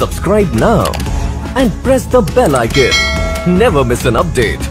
Subscribe now and press the bell icon. Never miss an update.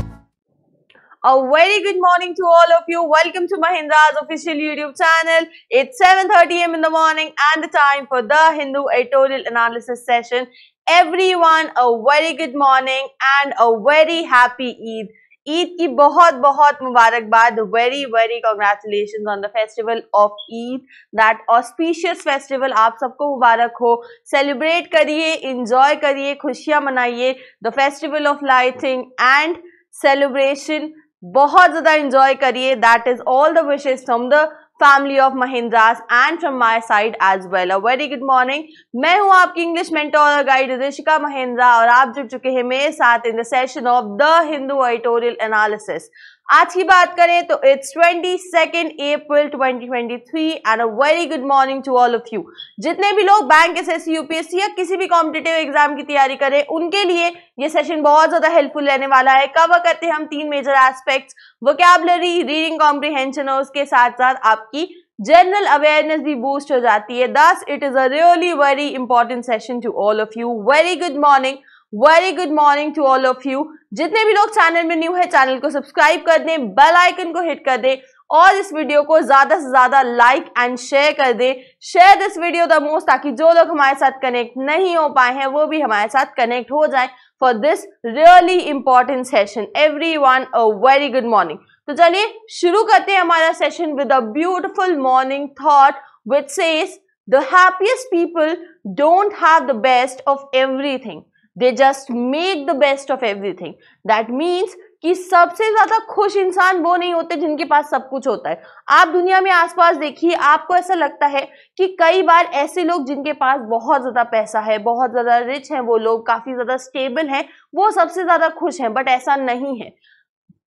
A very good morning to all of you. Welcome to Mahindra's official YouTube channel. It's 7.30 am in the morning and the time for the Hindu editorial analysis session. Everyone, a very good morning and a very happy Eid. Eid की बहुत बहुत मुबारकबाद very very congratulation on the festival of Eid that auspicious festival आप सबको मुबारक हो celebrate करिए enjoy करिए खुशियां मनाइए the festival of lighting and celebration बहुत ज़्यादा इंजॉय करिए that is all the wishes from the family of Mahindras and from my side as well a very good morning मैं हूं आपकी इंग्लिश मेंटोर और गाइड ऋषिका महिंद्रा और आप जुड़ चुके हैं मेरे साथ in the session of the Hindu editorial analysis आज की बात करें तो it's twenty second April three and a very good morning to all of you जितने भी लोग बैंक एस एस यूपीएससी या किसी भी कॉम्पिटेटिव एग्जाम की तैयारी करें उनके लिए ये सेशन बहुत ज्यादा हेल्पफुल रहने वाला है कवर करते हैं हम तीन major aspects vocabulary reading comprehension और उसके साथ साथ आपकी जनरल अवेयरनेस भी बूस्ट हो जाती है दस it is a really very important session to all of you very good morning very good morning to all of you जितने भी लोग चैनल में न्यू है चैनल को सब्सक्राइब कर दें बेल आइकन को हिट कर दें और इस वीडियो को ज्यादा से ज्यादा लाइक एंड शेयर कर दें share this video the most ताकि जो लोग हमारे साथ कनेक्ट नहीं हो पाए हैं वो भी हमारे साथ कनेक्ट हो जाए for this really important session every one a very good morning तो चलिए शुरू करते हैं हमारा session with a beautiful morning thought with says the happiest people don't have the best of everything they just make the best of everything that means कि सबसे ज्यादा खुश इंसान वो नहीं होते जिनके पास सब कुछ होता है आप दुनिया में आसपास देखिए आपको ऐसा लगता है कि कई बार ऐसे लोग जिनके पास बहुत ज्यादा पैसा है बहुत ज्यादा रिच हैं वो लोग काफी ज्यादा स्टेबल हैं वो सबसे ज्यादा खुश हैं बट ऐसा नहीं है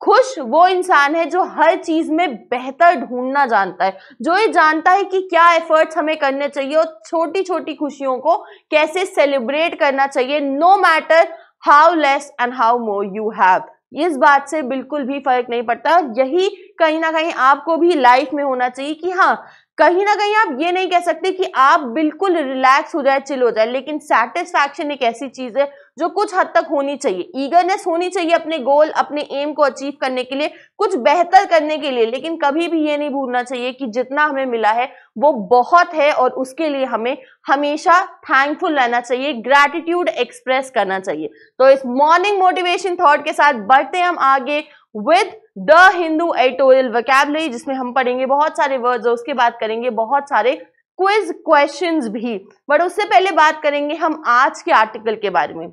खुश वो इंसान है जो हर चीज में बेहतर ढूंढना जानता है जो ये जानता है कि क्या एफर्ट्स हमें करने चाहिए और छोटी छोटी खुशियों को कैसे सेलिब्रेट करना चाहिए no matter how less and how more you have इस बात से बिल्कुल भी फर्क नहीं पड़ता यही कहीं ना कहीं आपको भी लाइफ में होना चाहिए कि हाँ कहीं ना कहीं आप ये नहीं कह सकते कि आप बिल्कुल रिलैक्स हो जाए चिल हो जाए लेकिन सेटिस्फैक्शन एक ऐसी चीज है जो कुछ हद तक होनी चाहिए ईगरनेस होनी चाहिए अपने गोल अपने एम को अचीव करने के लिए कुछ बेहतर करने के लिए लेकिन कभी भी ये नहीं भूलना चाहिए कि जितना हमें मिला है वो बहुत है और उसके लिए हमें हमेशा थैंकफुल रहना चाहिए ग्रेटिट्यूड एक्सप्रेस करना चाहिए तो इस मॉर्निंग मोटिवेशन थॉट के साथ बढ़ते हम आगे with the Hindu editorial vocabulary जिसमें हम पढ़ेंगे बहुत सारे वर्ड्स और उसके बाद करेंगे बहुत सारे क्विज क्वेश्चंस भी बट उससे पहले बात करेंगे हम आज के आर्टिकल के बारे में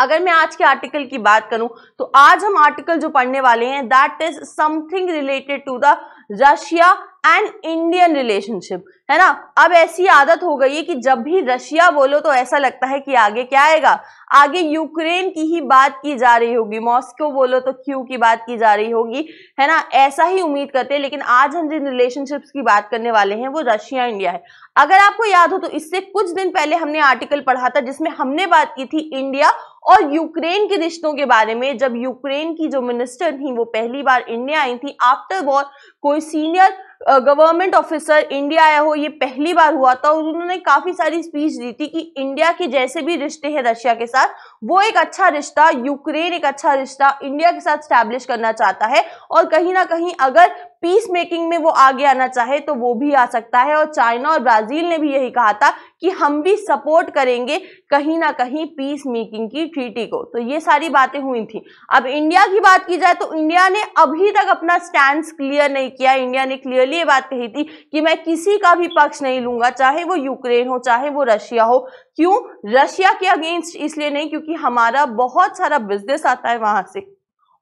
अगर मैं आज के आर्टिकल की बात करूं तो आज हम आर्टिकल जो पढ़ने वाले हैं that is something related to the Russia and Indian relationship है ना अब ऐसी आदत हो गई है कि जब भी रशिया बोलो तो ऐसा लगता है कि आगे क्या आएगा आगे यूक्रेन की ही बात की जा रही होगी मॉस्को बोलो तो क्यू की बात की जा रही होगी है ना ऐसा ही उम्मीद करते हैं लेकिन आज हम जिन रिलेशनशिप्स की बात करने वाले हैं वो रशिया इंडिया है अगर आपको याद हो तो इससे कुछ दिन पहले हमने आर्टिकल पढ़ा था जिसमें हमने बात की थी इंडिया और यूक्रेन के रिश्तों के बारे में जब यूक्रेन की जो मिनिस्टर थी वो पहली बार इंडिया आई थी आफ्टर वॉर कोई सीनियर गवर्नमेंट ऑफिसर इंडिया आया हो वो ये पहली बार हुआ था और उन्होंने काफी सारी स्पीच दी थी कि इंडिया के जैसे भी रिश्ते हैं रशिया के साथ वो एक अच्छा रिश्ता यूक्रेन एक अच्छा रिश्ता इंडिया के साथ स्टैब्लिश करना चाहता है और कहीं ना कहीं अगर पीस मेकिंग में वो आगे आना चाहे तो वो भी आ सकता है और चाइना और ब्राजील ने भी यही कहा था कि हम भी सपोर्ट करेंगे कहीं ना कहीं पीस मेकिंग की ट्रीटी को तो ये सारी बातें हुई थी अब इंडिया की बात की जाए तो इंडिया ने अभी तक अपना स्टैंड क्लियर नहीं किया इंडिया ने क्लियरली ये बात कही थी कि मैं किसी का भी पक्ष नहीं लूंगा चाहे वो यूक्रेन हो चाहे वो रशिया हो क्यों रशिया के अगेंस्ट इसलिए नहीं क्योंकि हमारा बहुत सारा बिजनेस आता है वहां से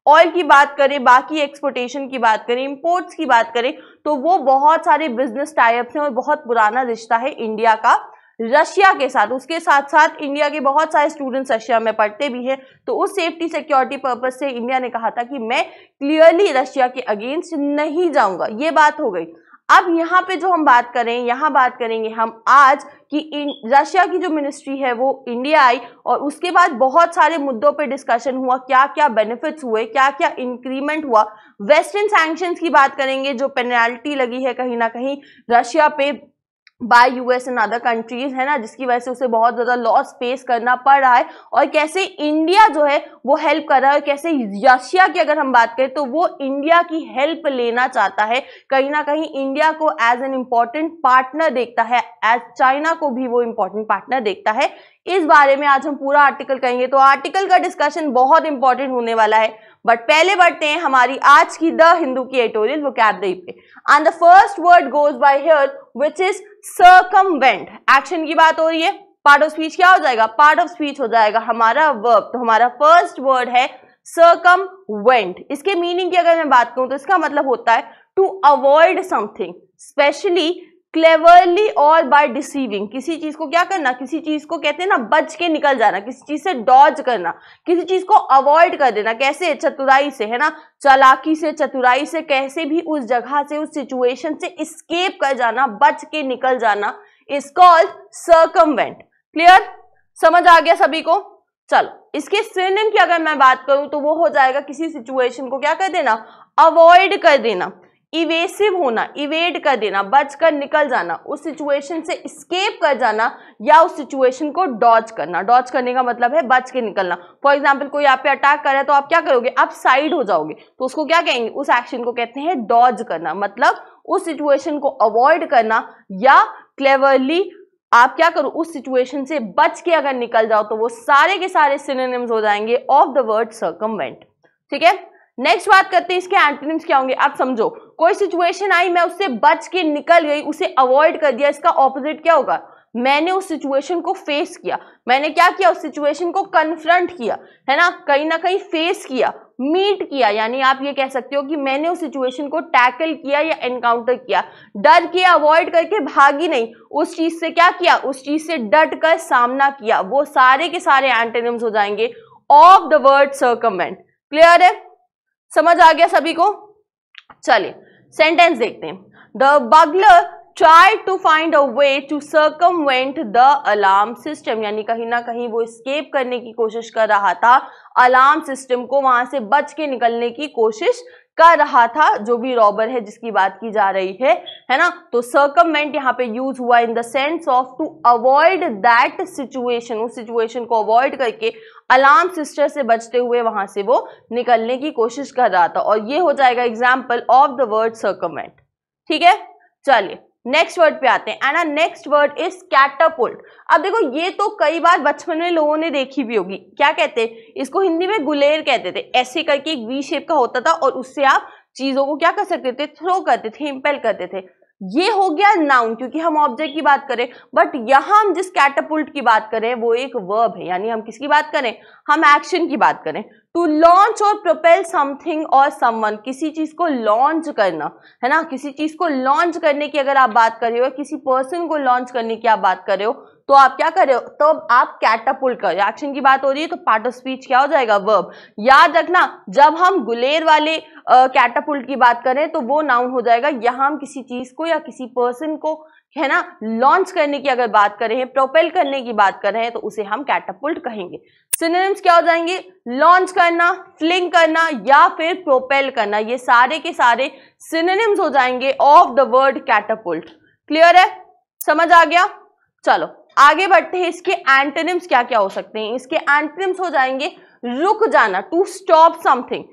ऑयल की बात करें बाकी एक्सपोर्टेशन की बात करें इंपोर्ट्स की बात करें तो वो बहुत सारे बिजनेस टाइप्स हैं और बहुत पुराना रिश्ता है इंडिया का रशिया के साथ उसके साथ साथ इंडिया के बहुत सारे स्टूडेंट्स रशिया में पढ़ते भी हैं तो उस सेफ्टी सिक्योरिटी पर्पज से इंडिया ने कहा था कि मैं क्लियरली रशिया के अगेंस्ट नहीं जाऊंगा ये बात हो गई अब यहाँ पे जो हम बात करें यहाँ बात करेंगे हम आज कि रशिया की जो मिनिस्ट्री है वो इंडिया आई और उसके बाद बहुत सारे मुद्दों पे डिस्कशन हुआ क्या क्या बेनिफिट्स हुए क्या क्या इंक्रीमेंट हुआ वेस्टर्न सैंक्शंस की बात करेंगे जो पेनल्टी लगी है कहीं ना कहीं रशिया पे by US and other countries है ना जिसकी वजह से उसे बहुत ज़्यादा लॉस फेस करना पड़ रहा है और कैसे इंडिया जो है वो हेल्प कर रहा है और कैसे रशिया की अगर हम बात करें तो वो इंडिया की हेल्प लेना चाहता है कहीं ना कहीं इंडिया को एज एन इम्पॉर्टेंट पार्टनर देखता है एज चाइना को भी वो इम्पोर्टेंट पार्टनर देखता है इस बारे में आज हम पूरा आर्टिकल कहेंगे तो आर्टिकल का डिस्कशन बहुत इंपॉर्टेंट होने वाला है बट पहले बढ़ते हैं हमारी आज की द हिंदू की एटोरियल वोकैबलरी पे and the first word goes by here which is circumvent action की बात हो रही है पार्ट ऑफ स्पीच क्या हो जाएगा पार्ट ऑफ स्पीच हो जाएगा हमारा वर्ब तो हमारा फर्स्ट वर्ड है सर्कम वेंट इसके मीनिंग की अगर मैं बात करूं तो इसका मतलब होता है to avoid something specially cleverly और बाय डिसीविंग किसी चीज को क्या करना किसी चीज को कहते हैं ना बच के निकल जाना किसी चीज से डॉज करना किसी चीज को अवॉइड कर देना कैसे चतुराई से है ना चालाकी से चतुराई से कैसे भी उस जगह से उस सिचुएशन से स्केप कर जाना बच के निकल जाना इज कॉल्ड सर्कमवेंट क्लियर समझ आ गया सभी को चलो इसके सिनेम की अगर मैं बात करूं तो वो हो जाएगा किसी सिचुएशन को क्या कर देना अवॉइड कर देना इवेसिव होना इवेड कर देना बच कर निकल जाना उस सिचुएशन से स्केप कर जाना या उस सिचुएशन को डॉच करना डॉच करने का मतलब है बच के निकलना फॉर एग्जाम्पल कोई आप पे अटैक कर रहा है तो आप क्या करोगे आप साइड हो जाओगे तो उसको क्या कहेंगे उस एक्शन को कहते हैं डॉज करना मतलब उस सिचुएशन को अवॉइड करना या क्लेवरली आप क्या करो उस सिचुएशन से बच के अगर निकल जाओ तो वो सारे के सारे सिनेम्स हो जाएंगे ऑफ द वर्ड सर्कमेंट ठीक है नेक्स्ट बात करते हैं इसके एंटोनिम्स क्या होंगे आप समझो कोई सिचुएशन आई मैं उससे बच के निकल गई उसे अवॉइड कर दिया इसका ऑपोजिट क्या होगा मैंने उस सिचुएशन को फेस किया मैंने क्या किया उस सिचुएशन को कन्फ्रंट किया है ना कहीं ना कहीं फेस किया मीट किया यानी आप ये कह सकते हो कि मैंने उस सिचुएशन को टैकल किया या एनकाउंटर किया डर के अवॉइड करके भागी नहीं उस चीज़ से क्या किया उस चीज़ से डट कर सामना किया वो सारे के सारे एंटेनिम्स हो जाएंगे of the word circumvent clear है समझ आ गया सभी को चलिए सेंटेंस देखते हैं the burglar try to find a way to vent the alarm system यानी कहीं ना कहीं वो स्केप करने की कोशिश कर रहा था अलार्म सिस्टम को वहां से बच के निकलने की कोशिश कर रहा था जो भी रॉबर है जिसकी बात की जा रही है है ना तो वेंट यहाँ पे यूज हुआ in the sense of to avoid that situation उस सिचुएशन को अवॉइड करके अलार्म सिस्टर से बचते हुए वहां से वो निकलने की कोशिश कर रहा था और ये हो जाएगा example of the word circumvent ठीक है चलिए नेक्स्ट वर्ड पे आते हैं and next word is catapult अब देखो ये तो कई बार बचपन में लोगों ने देखी भी होगी क्या कहते हैं इसको हिंदी में गुलेर कहते थे ऐसे करके एक वी शेप का होता था और उससे आप चीजों को क्या कर सकते थे थ्रो करते थे इम्पेल करते थे ये हो गया नाउन क्योंकि हम ऑब्जेक्ट की बात करें बट यहां हम जिस कैटापुल्ट की बात करें वो एक वर्ब है यानी हम किसकी बात करें हम एक्शन की बात करें टू लॉन्च और प्रोपेल समथिंग और समवन किसी चीज़ को लॉन्च करना है ना किसी चीज़ को लॉन्च करने की अगर आप बात कर रहे हो किसी पर्सन को लॉन्च करने की आप बात कर रहे हो तो आप क्या कर रहे हो तो आप कैटापुल कर एक्शन की बात हो रही है तो पार्ट ऑफ स्पीच क्या हो जाएगा वर्ब याद रखना जब हम गुलेर वाले कैटापुल की बात करें तो वो नाउन हो जाएगा यहां हम किसी चीज को या किसी पर्सन को है ना लॉन्च करने की अगर बात करें प्रोपेल करने की बात कर रहे हैं तो उसे हम कैटापुल्ट कहेंगे सिनेम्स क्या हो जाएंगे लॉन्च करना फ्लिंग करना या फिर प्रोपेल करना ये सारे के सारे सिनेम्स हो जाएंगे of the word catapult clear है समझ आ गया चलो आगे बढ़ते हैं इसके एंटेनिम्स क्या क्या हो सकते हैं इसके एंटेनिम्स हो जाएंगे रुक जाना to stop something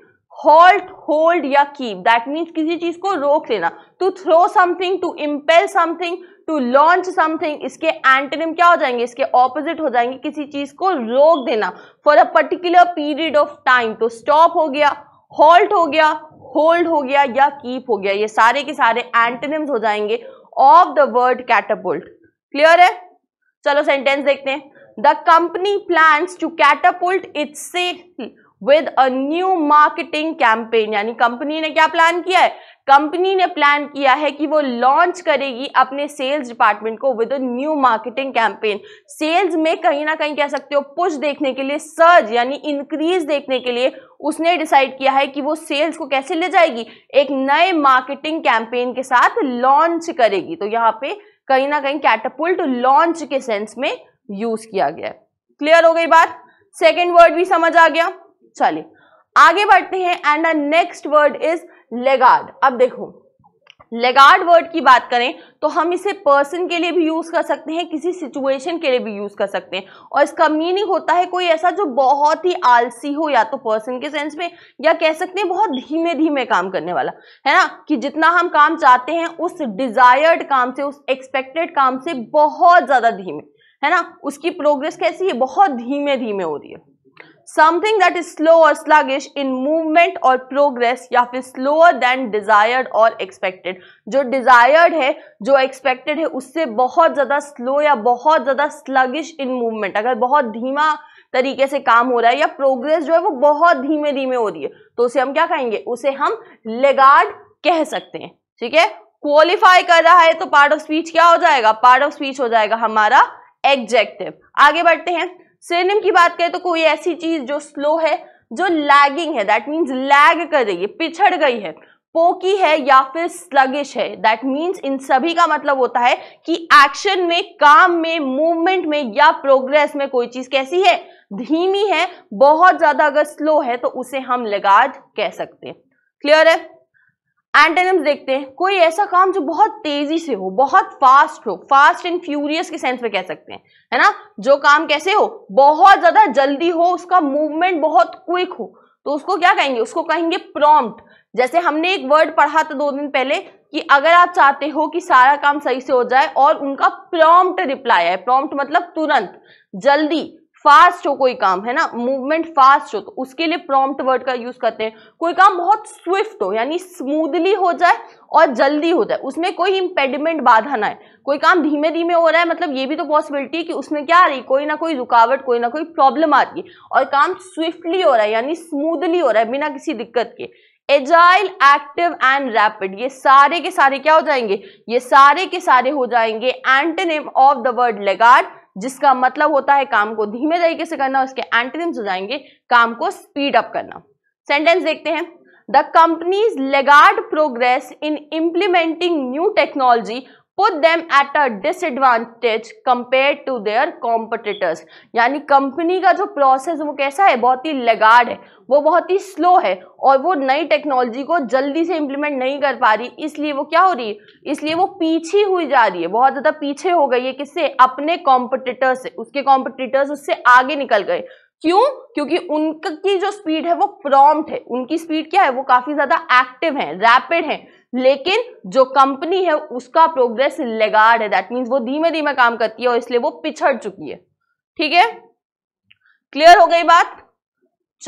halt hold या कीप दैट मीन्स किसी चीज को रोक लेना to throw something to impel something to launch something इसके एंटेनिम क्या हो जाएंगे इसके ऑपोजिट हो जाएंगे किसी चीज को रोक देना for a particular period of time तो स्टॉप हो गया हॉल्ट हो गया होल्ड हो गया या कीप हो गया ये सारे के सारे एंटेनिम्स हो जाएंगे of the word catapult clear है चलो सेंटेंस देखते हैं the company plans to catapult its with a new marketing campaign यानी कंपनी ने क्या प्लान किया है कंपनी ने प्लान किया है कि वो लॉन्च करेगी अपने सेल्स डिपार्टमेंट को with a new marketing campaign sales में कहीं ना कहीं कह सकते हो पुश देखने के लिए सर्ज यानी इंक्रीज देखने के लिए उसने डिसाइड किया है कि वो सेल्स को कैसे ले जाएगी एक नए मार्केटिंग कैंपेन के साथ लॉन्च करेगी तो यहाँ पे कहीं ना कहीं कैटापुल्ट लॉन्च के सेंस में यूज किया गया है क्लियर हो गई बात सेकेंड वर्ड भी समझ आ गया चलिए आगे बढ़ते हैं and next word is laggard अब देखो लेगार्ड वर्ड की बात करें तो हम इसे पर्सन के लिए भी यूज़ कर सकते हैं किसी सिचुएशन के लिए भी यूज़ कर सकते हैं और इसका मीनिंग होता है कोई ऐसा जो बहुत ही आलसी हो या तो पर्सन के सेंस में या कह सकते हैं बहुत धीमे धीमे काम करने वाला है ना कि जितना हम काम चाहते हैं उस डिज़ायर्ड काम से उस एक्सपेक्टेड काम से बहुत ज़्यादा धीमे है ना उसकी प्रोग्रेस कैसी है बहुत धीमे धीमे हो रही है समथिंग दैट इज स्लो और स्लगिश इन मूवमेंट और प्रोग्रेस या फिर स्लोअर देन डिजायर्ड और एक्सपेक्टेड जो डिजायर्ड है जो एक्सपेक्टेड है उससे बहुत ज़्यादा स्लो या बहुत ज़्यादा स्लगिश इन मूवमेंट अगर बहुत धीमा तरीके से काम हो रहा है या प्रोग्रेस जो है वो बहुत धीमे धीमे हो रही है तो उसे हम क्या कहेंगे उसे हम लेगार्ड कह सकते हैं ठीक है क्वालिफाई कर रहा है तो पार्ट ऑफ स्पीच क्या हो जाएगा पार्ट ऑफ स्पीच हो जाएगा हमारा एग्जेक्टिव आगे बढ़ते हैं सेनिम की बात करें तो कोई ऐसी चीज जो स्लो है जो लैगिंग है दैट मीन्स लैग कर रही है पिछड़ गई है पोकी है या फिर स्लगिश है दैट मीन्स इन सभी का मतलब होता है कि एक्शन में काम में मूवमेंट में या प्रोग्रेस में कोई चीज कैसी है धीमी है बहुत ज्यादा अगर स्लो है तो उसे हम लगाज कह सकते हैं क्लियर है एंटेनम्स देखते हैं कोई ऐसा काम जो बहुत तेजी से हो बहुत फास्ट हो फास्ट एंड फ्यूरियस के सेंस में कह सकते हैं है ना जो काम कैसे हो बहुत ज्यादा जल्दी हो उसका मूवमेंट बहुत क्विक हो तो उसको क्या कहेंगे उसको कहेंगे प्रॉम्प्ट जैसे हमने एक वर्ड पढ़ा था दो दिन पहले कि अगर आप चाहते हो कि सारा काम सही से हो जाए और उनका प्रॉम्प्ट रिप्लाई है प्रॉम्प्ट मतलब तुरंत जल्दी फास्ट हो कोई काम है ना मूवमेंट फास्ट हो तो उसके लिए प्रॉम्प्ट वर्ड का यूज करते हैं कोई काम बहुत स्विफ्ट हो यानी स्मूदली हो जाए और जल्दी हो जाए उसमें कोई इम्पेडिमेंट बाधा ना है कोई काम धीमे धीमे हो रहा है मतलब ये भी तो पॉसिबिलिटी है कि उसमें क्या आ रही कोई ना कोई रुकावट कोई ना कोई प्रॉब्लम आ रही है और काम स्विफ्टली हो रहा है यानी स्मूदली हो रहा है बिना किसी दिक्कत के एजाइल एक्टिव एंड रैपिड ये सारे के सारे क्या हो जाएंगे ये सारे के सारे हो जाएंगे antonym of the word laggard जिसका मतलब होता है काम को धीमे तरीके से करना उसके एंटीम्स हो जाएंगे काम को स्पीड अप करना सेंटेंस देखते हैं the companies laggard progress in implementing new technology put them at a disadvantage compare to their competitors यानी कंपनी का जो प्रोसेस वो कैसा है बहुत ही लगाड़ है वो बहुत ही स्लो है और वो नई टेक्नोलॉजी को जल्दी से इम्प्लीमेंट नहीं कर पा रही इसलिए वो क्या हो रही है इसलिए वो पीछे हुई जा रही है बहुत ज़्यादा पीछे हो गई है किससे अपने कॉम्पिटिटर्स से उसके कॉम्पिटिटर्स उससे आगे निकल गए क्यों क्योंकि उनकी जो स्पीड है वो प्रॉम्प्ट है उनकी स्पीड क्या है वो काफी ज्यादा एक्टिव है रैपिड है लेकिन जो कंपनी है उसका प्रोग्रेस लेगार्ड है दैट मीन्स वो धीमे धीमे काम करती है और इसलिए वो पिछड़ चुकी है ठीक है क्लियर हो गई बात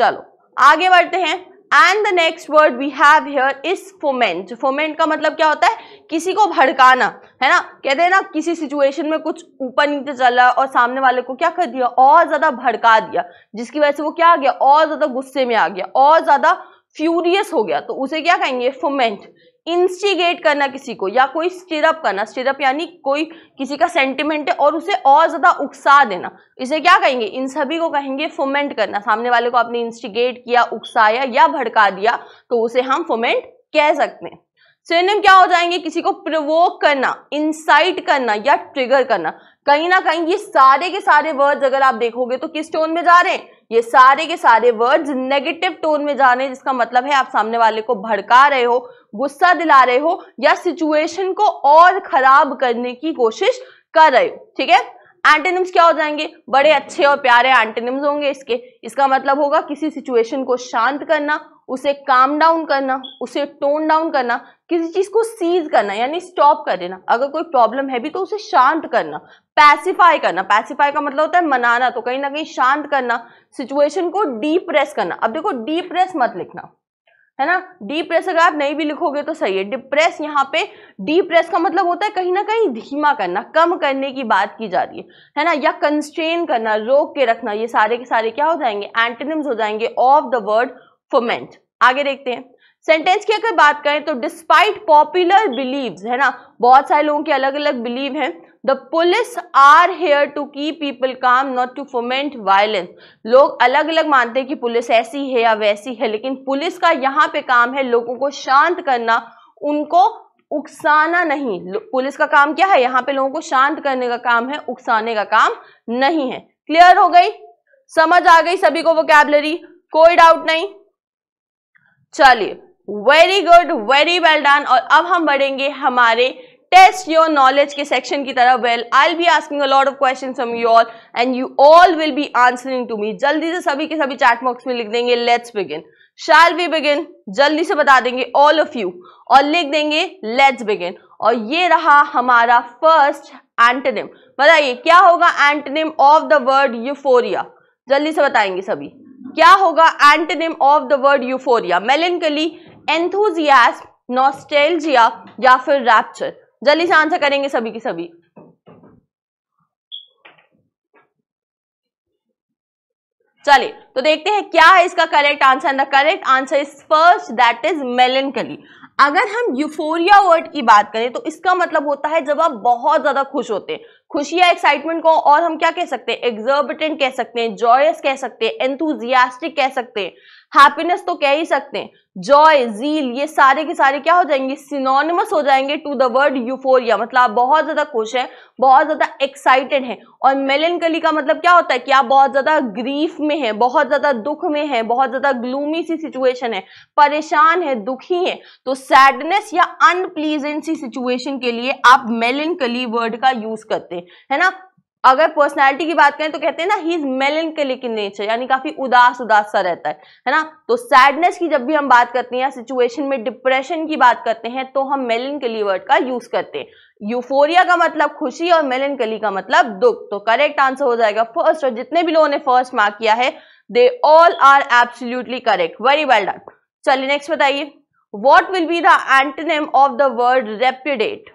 चलो आगे बढ़ते हैं and the next word we have here is foment foment का मतलब क्या होता है किसी को भड़काना है ना कहते हैं ना किसी सिचुएशन में कुछ ऊपर नीचे चला और सामने वाले को क्या कर दिया और ज्यादा भड़का दिया जिसकी वजह से वो क्या आ गया और ज्यादा गुस्से में आ गया और ज्यादा फ्यूरियस हो गया तो उसे क्या कहेंगे फोमेंट इंस्टिगेट करना किसी को या कोई स्टिरअप करना स्टिरअप यानी कोई किसी का सेंटिमेंट है और उसे और ज़्यादा उकसा देना इसे क्या कहेंगे इन सभी को कहेंगे फोमेंट करना सामने वाले को आपने इंस्टिगेट किया उकसाया या भड़का दिया तो उसे हम फोमेंट कह सकते हैं सिनेम क्या हो जाएंगे किसी को प्रवोक करना इंसाइट करना या ट्रिगर करना कहीं ना कहीं ये सारे के सारे वर्ड्स अगर आप देखोगे तो किस टोन में जा रहे हैं ये सारे के सारे वर्ड्स नेगेटिव टोन में जा रहे हैं जिसका मतलब है आप सामने वाले को भड़का रहे हो गुस्सा दिला रहे हो या सिचुएशन को और खराब करने की कोशिश कर रहे हो ठीक है एंटेनिम्स क्या हो जाएंगे बड़े अच्छे और प्यारे एंटेनिम्स होंगे इसके इसका मतलब होगा किसी सिचुएशन को शांत करना उसे काम डाउन करना उसे टोन डाउन करना किसी चीज़ को सीज करना यानी स्टॉप कर देना अगर कोई प्रॉब्लम है भी तो उसे शांत करना पैसिफाई करना पैसिफाई का मतलब होता है मनाना तो कहीं ना कहीं शांत करना सिचुएशन को डिप्रेस करना अब देखो डिप्रेस मत लिखना है ना डिप्रेस अगर आप नहीं भी लिखोगे तो सही है डिप्रेस यहाँ पे डिप्रेस का मतलब होता है कहीं ना कहीं धीमा करना कम करने की बात की जा रही है है ना या कंस्ट्रेन करना रोक के रखना ये सारे के सारे क्या हो जाएंगे एंटेनिम्स हो जाएंगे ऑफ द वर्ड फोमेंट आगे देखते हैं सेंटेंस की अगर बात करें तो डिस्पाइट पॉपुलर बिलीव है ना बहुत सारे लोगों के अलग अलग बिलीव हैं the police are here to keep people calm not to foment violence लोग अलग अलग मानते हैं कि पुलिस ऐसी है या वैसी है लेकिन पुलिस का यहाँ पे काम है लोगों को शांत करना उनको उकसाना नहीं पुलिस का काम क्या है यहाँ पे लोगों को शांत करने का काम है उकसाने का काम नहीं है क्लियर हो गई समझ आ गई सभी को वो कैबलरी कोई डाउट नहीं चलिए very good very well done और अब हम बढ़ेंगे हमारे टेस्ट योर नॉलेज के सेक्शन की तरफ well I be asking lot of question from you all and you all will be answering to me जल्दी से सभी के सभी चैट बॉक्स में लिख देंगे let's begin shall we begin जल्दी से बता देंगे ऑल ऑफ यू और लिख देंगे लेट्स बिगिन और ये रहा हमारा फर्स्ट एंटनिम बताइए क्या होगा antonym of the word euphoria जल्दी से बताएंगे सभी क्या होगा antonym of the word euphoria melancholy enthusiasm nostalgia या फिर रैप्चर जल्दी से आंसर करेंगे सभी की सभी चलिए तो देखते हैं क्या है इसका correct answer the correct answer is first that is melancholy अगर हम यूफोरिया वर्ड की बात करें तो इसका मतलब होता है जब आप बहुत ज्यादा खुश होते हैं खुशी या एक्साइटमेंट को और हम क्या कह सकते हैं एग्जर्बिटेंट कह सकते हैं जॉयस कह सकते हैं एंथुजियास्टिक कह सकते हैं हैप्पीनेस तो कह ही सकते हैं जॉय जील ये सारे के सारे क्या हो जाएंगे सिनोनिमस हो जाएंगे टू द वर्ड यूफोरिया मतलब आप बहुत ज्यादा खुश हैं बहुत ज्यादा एक्साइटेड हैं और मेलेनकली का मतलब क्या होता है कि आप बहुत ज्यादा ग्रीफ में हैं बहुत ज्यादा दुख में हैं बहुत ज्यादा ग्लूमी सी सिचुएशन है परेशान है दुखी है तो सैडनेस या अनप्लीजेंट सी सिचुएशन के लिए आप मेलेनकली वर्ड का यूज करते हैं है ना अगर पर्सनालिटी की बात करें तो कहते हैं ना ही इज के लेकिन नेचर यानी काफी उदास उदास सा रहता है है ना तो सैडनेस की जब भी हम बात करते हैं या सिचुएशन में डिप्रेशन की बात करते हैं तो हम लिए वर्ड का यूज करते हैं यूफोरिया का मतलब खुशी और कली का मतलब दुख तो करेक्ट आंसर हो जाएगा फर्स्ट और जितने भी लोगों ने फर्स्ट मार्क किया है they all are absolutely correct very well done चलिए नेक्स्ट बताइए what will be the antonym of the word repudiate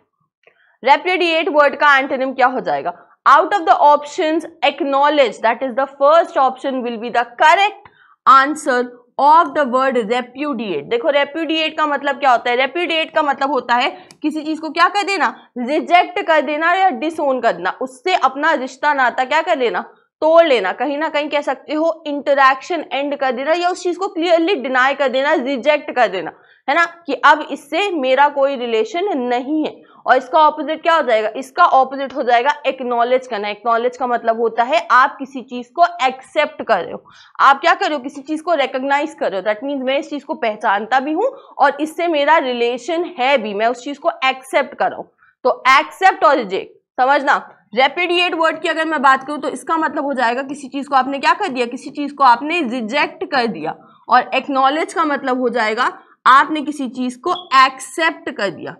repudiate word का एंटनिम क्या हो जाएगा out of the options acknowledge that is the first option will be the correct answer of the word repudiate देखो repudiate का मतलब क्या होता है repudiate का मतलब होता है किसी चीज को क्या कर देना reject कर देना या disown कर देना उससे अपना रिश्ता नाता क्या कर लेना तोड़ लेना कहीं ना कहीं कह सकते हो इंटरेक्शन एंड कर देना या उस चीज को क्लियरली डिनाई कर देना रिजेक्ट कर देना है ना कि अब इससे मेरा कोई रिलेशन नहीं है और इसका ऑपोजिट क्या हो जाएगा इसका ऑपोजिट हो जाएगा एक्नॉलेज करना एक्नॉलेज का मतलब होता है आप किसी चीज को एक्सेप्ट कर रहे हो आप क्या कर रहे हो किसी चीज को रिकोगनाइज कर रहे हो दैट मीन्स मैं इस चीज को पहचानता भी हूँ और इससे मेरा रिलेशन है भी मैं उस चीज को एक्सेप्ट कर रहा हूँ तो एक्सेप्ट और रिजेक्ट समझना रेपिडिएट वर्ड की अगर मैं बात करूँ तो इसका मतलब हो जाएगा किसी चीज को आपने क्या कर दिया किसी चीज को आपने रिजेक्ट कर दिया और एक्नॉलेज का मतलब हो जाएगा आपने किसी चीज को एक्सेप्ट कर दिया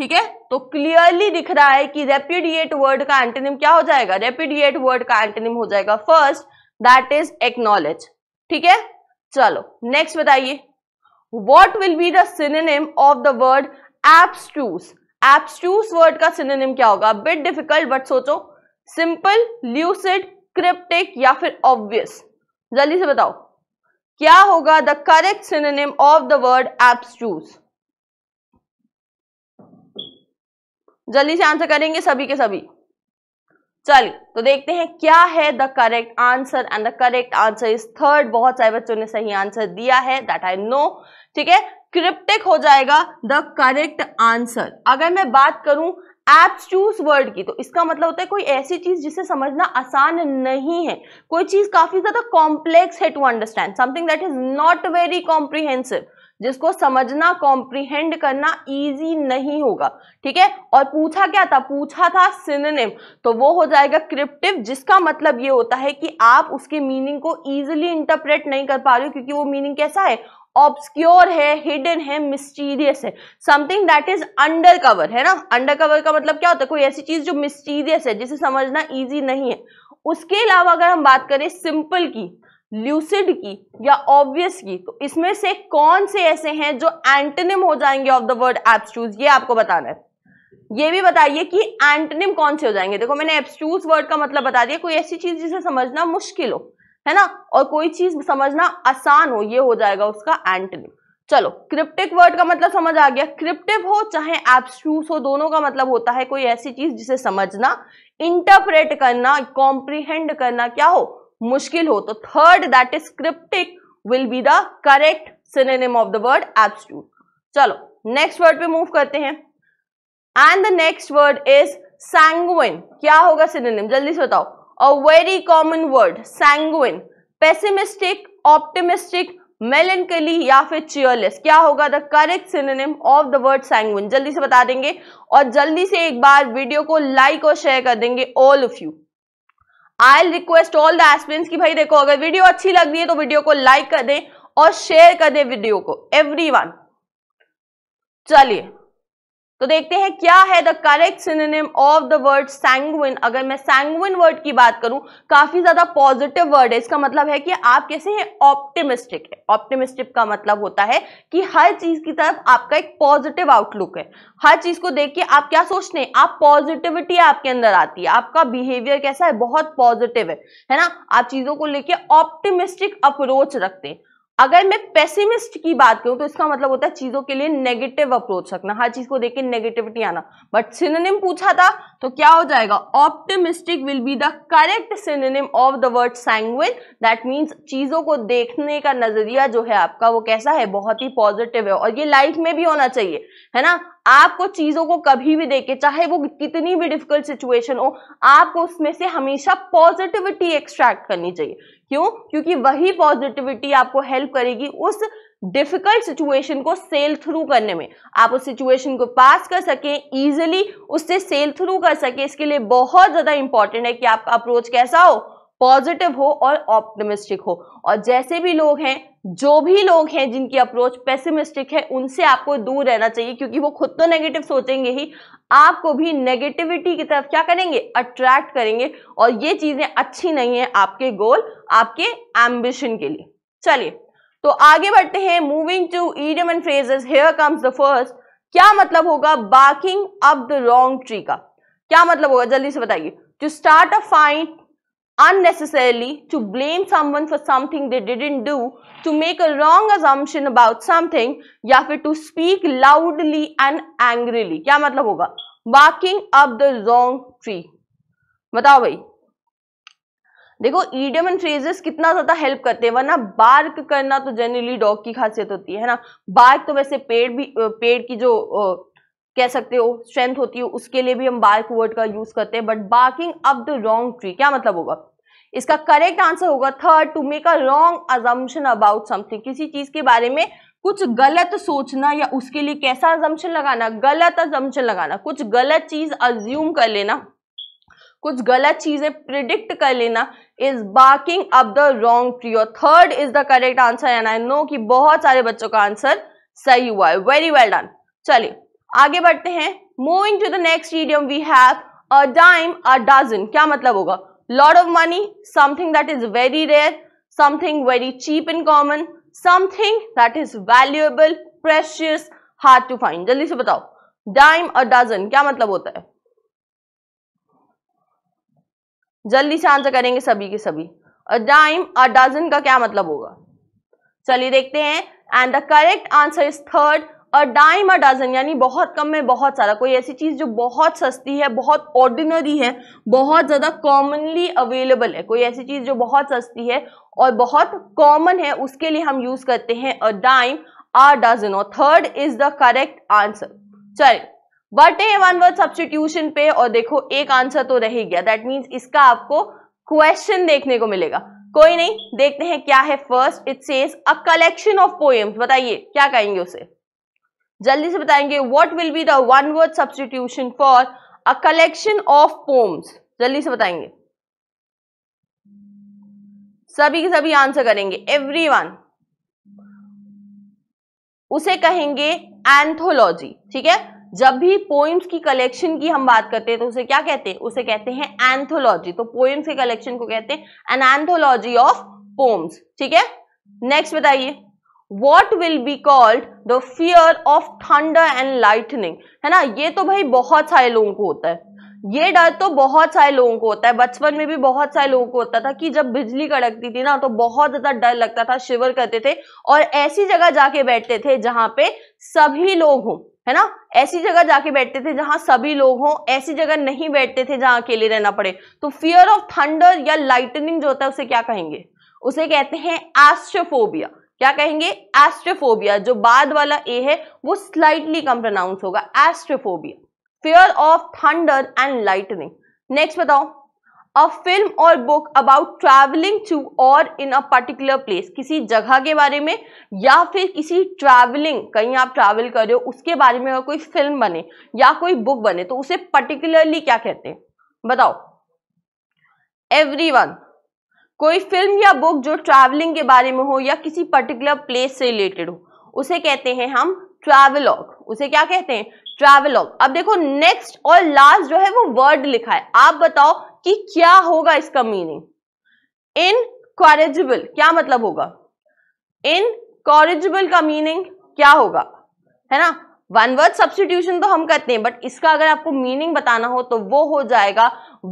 ठीक है तो क्लियरली दिख रहा है कि रेपिडिएट वर्ड का एंटेनिम क्या हो जाएगा रेपिडिएट वर्ड का एंटेनिम हो जाएगा फर्स्ट दैट इज एक्नोलेज ठीक है चलो नेक्स्ट बताइए what will be synonym of the word abs abstruse word का सिनेम क्या होगा बिट डिफिकल्ट बट सोचो सिंपल ल्यूसिड क्रिप्टिक या फिर ऑब्वियस जल्दी से बताओ क्या होगा the correct synonym of the word abstruse जल्दी से आंसर करेंगे सभी के सभी चलिए तो देखते हैं क्या है the correct answer and the correct answer is third बहुत सारे बच्चों ने सही आंसर दिया है दैट आई नो ठीक है क्रिप्टिक हो जाएगा द करेक्ट आंसर अगर मैं बात करूं चूज वर्ड की तो इसका मतलब होता है कोई ऐसी चीज जिसे समझना आसान नहीं है कोई चीज काफी ज्यादा कॉम्प्लेक्स है to understand something that is not very comprehensive जिसको समझना कॉम्प्रिहेंड करना इजी नहीं होगा ठीक है और पूछा क्या था पूछा था सिनेम तो वो हो जाएगा क्रिप्टिव जिसका मतलब ये होता है कि आप उसके मीनिंग को इजिली इंटरप्रेट नहीं कर पा रहे हो क्योंकि वो मीनिंग कैसा है ऑब्सक्योर है हिडन है मिस्टीरियस है something that is under cover है ना अंडर कवर का मतलब क्या होता है कोई ऐसी चीज जो मिस्टीरियस है जिसे समझना ईजी नहीं है उसके अलावा अगर हम बात करें सिंपल की ल्यूसिड की या ऑब्वियस की तो इसमें से कौन से ऐसे हैं जो एंटनिम हो जाएंगे ऑफ द वर्ड एप्सूज ये आपको बताना है ये भी बताइए कि एंटनिम कौन से हो जाएंगे देखो मैंने एप्सूज वर्ड का मतलब बता दिया कोई ऐसी चीज जिसे समझना मुश्किल हो है ना और कोई चीज समझना आसान हो ये हो जाएगा उसका एंटनिम चलो क्रिप्टिक वर्ड का मतलब समझ आ गया क्रिप्टिव हो चाहे एप्सूस हो दोनों का मतलब होता है कोई ऐसी चीज जिसे समझना इंटरप्रेट करना कॉम्प्रिहेंड करना क्या हो मुश्किल हो तो third that is cryptic will be the correct synonym of the word abstruse चलो नेक्स्ट वर्ड पे मूव करते हैं and the next word is sanguine क्या होगा सिनेम जल्दी से बताओ a very common word sanguine pessimistic optimistic melancholy या फिर चीयरलेस क्या होगा the correct synonym of the word sanguine जल्दी से बता देंगे और जल्दी से एक बार वीडियो को लाइक और शेयर कर देंगे all of you I request all the aspirants कि भाई देखो अगर वीडियो अच्छी लग रही है तो वीडियो को लाइक कर दें और शेयर कर दें वीडियो को एवरीवन चलिए तो देखते हैं क्या है the correct synonym of the word sanguine अगर मैं सैंगविन वर्ड की बात करूं काफी ज्यादा पॉजिटिव वर्ड है इसका मतलब है कि आप कैसे हैं ऑप्टिमिस्टिक है ऑप्टिमिस्टिक का मतलब होता है कि हर चीज की तरफ आपका एक पॉजिटिव आउटलुक है हर चीज को देख के आप क्या सोचते हैं आप पॉजिटिविटी आपके अंदर आती है आपका बिहेवियर कैसा है बहुत पॉजिटिव है है ना आप चीजों को लेकर ऑप्टिमिस्टिक अप्रोच रखते हैं अगर मैं पेसिमिस्ट की बात करूं तो इसका मतलब होता है चीजों के लिए नेगेटिव अप्रोच रखना हर चीज को देख नेगेटिविटी आना बट सिनोनिम पूछा था तो क्या हो जाएगा optimistic will be the correct synonym of the word sanguine that means चीजों को देखने का नजरिया जो है आपका वो कैसा है बहुत ही पॉजिटिव है और ये लाइफ में भी होना चाहिए है ना आपको चीजों को कभी भी देखे चाहे वो कितनी भी डिफिकल्ट सिचुएशन हो आपको उसमें से हमेशा पॉजिटिविटी एक्सट्रैक्ट करनी चाहिए क्यों क्योंकि वही पॉजिटिविटी आपको हेल्प करेगी उस डिफिकल्ट सिचुएशन को सेल थ्रू करने में आप उस सिचुएशन को पास कर सकें ईजिली उससे सेल थ्रू कर सकें इसके लिए बहुत ज़्यादा इंपॉर्टेंट है कि आपका अप्रोच कैसा हो पॉजिटिव हो और ऑप्टमिस्टिक हो और जैसे भी लोग हैं जो भी लोग हैं जिनकी अप्रोच पेसिमिस्टिक है उनसे आपको दूर रहना चाहिए क्योंकि वो खुद तो नेगेटिव सोचेंगे ही आपको भी नेगेटिविटी की तरफ क्या करेंगे अट्रैक्ट करेंगे और ये चीजें अच्छी नहीं है आपके गोल आपके एम्बिशन के लिए चलिए तो आगे बढ़ते हैं moving to idiom and phrases here comes the first क्या मतलब होगा barking up the wrong tree का क्या मतलब होगा जल्दी से बताइए to start a fight unnecessarily to blame someone for something they didn't do, to make a wrong assumption about something, या फिर to speak loudly and angrily. क्या मतलब होगा Barking up the wrong tree. बताओ भाई देखो ईडियम एंड फ्रेजेस कितना ज्यादा हेल्प करते हैं वरना बार्क करना तो जनरली डॉग की खासियत होती है ना बार्क तो वैसे पेड़ भी पेड़ की जो कह सकते हो स्ट्रेंथ होती है उसके लिए भी हम बार्क वर्ड का यूज करते हैं but barking up the wrong tree क्या मतलब होगा इसका करेक्ट आंसर होगा third to make a wrong assumption about something किसी चीज के बारे में कुछ गलत सोचना या उसके लिए कैसा अजम्पन लगाना गलत अजम्पन लगाना कुछ गलत चीज अज्यूम कर लेना कुछ गलत चीजें प्रिडिक्ट कर लेना is barking up the wrong tree और third is the correct answer and I know कि बहुत सारे बच्चों का आंसर सही हुआ है वेरी वेल डन चलिए आगे बढ़ते हैं moving to the next idiom we have a dime a dozen क्या मतलब होगा lot of money, something that is very rare, something very cheap in common, something that is valuable, precious, hard to find. जल्दी से बताओ dime a dozen क्या मतलब होता है जल्दी से आंसर करेंगे सभी के सभी अ डाइम अ डजन का क्या मतलब होगा चलिए देखते हैं and the correct answer is third a dime a dozen यानी बहुत कम में बहुत सारा कोई ऐसी चीज़ जो बहुत सस्ती है बहुत ऑर्डिनरी है बहुत ज़्यादा कॉमनली अवेलेबल है कोई ऐसी चीज़ जो बहुत सस्ती है और बहुत कॉमन है उसके लिए हम यूज़ करते हैं अ डाइम अ डजन और third is the correct answer चलिए बटे वन वर्ड सब्सटीट्यूशन पे और देखो एक आंसर तो रह गया दैट मीन्स इसका आपको क्वेश्चन देखने को मिलेगा कोई नहीं देखते हैं क्या है first it says a collection of poems बताइए क्या कहेंगे उसे जल्दी से बताएंगे what will be the one word substitution for a collection of poems जल्दी से बताएंगे सभी के सभी आंसर करेंगे एवरीवन उसे कहेंगे एंथोलॉजी ठीक है जब भी पोइम्स की कलेक्शन की हम बात करते हैं तो उसे क्या कहते हैं उसे कहते हैं एंथोलॉजी तो पोइम्स के कलेक्शन को कहते हैं एन एंथोलॉजी ऑफ पोम्स ठीक है नेक्स्ट बताइए what will be called the fear of thunder and lightning है ना ये तो भाई बहुत सारे लोगों को होता है ये डर तो बहुत सारे लोगों को होता है बचपन में भी बहुत सारे लोगों को होता था कि जब बिजली कड़कती थी ना तो बहुत ज्यादा डर लगता था शिवर करते थे और ऐसी जगह जाके बैठते थे जहां पे सभी लोग हों है ना ऐसी जगह जाके बैठते थे जहां सभी लोग हों ऐसी जगह नहीं बैठते थे जहां अकेले रहना पड़े तो फियर ऑफ थंडर या लाइटनिंग जो होता है उसे क्या कहेंगे उसे कहते हैं एस्ट्रोफोबिया क्या कहेंगे एस्ट्रोफोबिया जो बाद वाला ए है वो स्लाइटली कम प्रोनाउंस होगा astrophobia fear of thunder and lightning next बताओ a film or book about travelling to or in a particular place किसी जगह के बारे में या फिर किसी ट्रैवलिंग कहीं आप ट्रैवल कर रहे हो उसके बारे में अगर कोई फिल्म बने या कोई बुक बने तो उसे पर्टिकुलरली क्या कहते हैं बताओ एवरी वन कोई फिल्म या बुक जो ट्रैवलिंग के बारे में हो या किसी पर्टिकुलर प्लेस से रिलेटेड हो उसे कहते हैं हम ट्रैवलॉग उसे क्या कहते हैं ट्रैवलॉग अब देखो नेक्स्ट और लास्ट जो है वो वर्ड लिखा है आप बताओ कि क्या होगा इसका मीनिंग इन कॉरेजिबल क्या मतलब होगा इन कॉरेजिबल का मीनिंग क्या होगा है ना वन वर्ड सब्सटीट्यूशन तो हम करते हैं बट इसका अगर आपको मीनिंग बताना हो तो वो हो जाएगा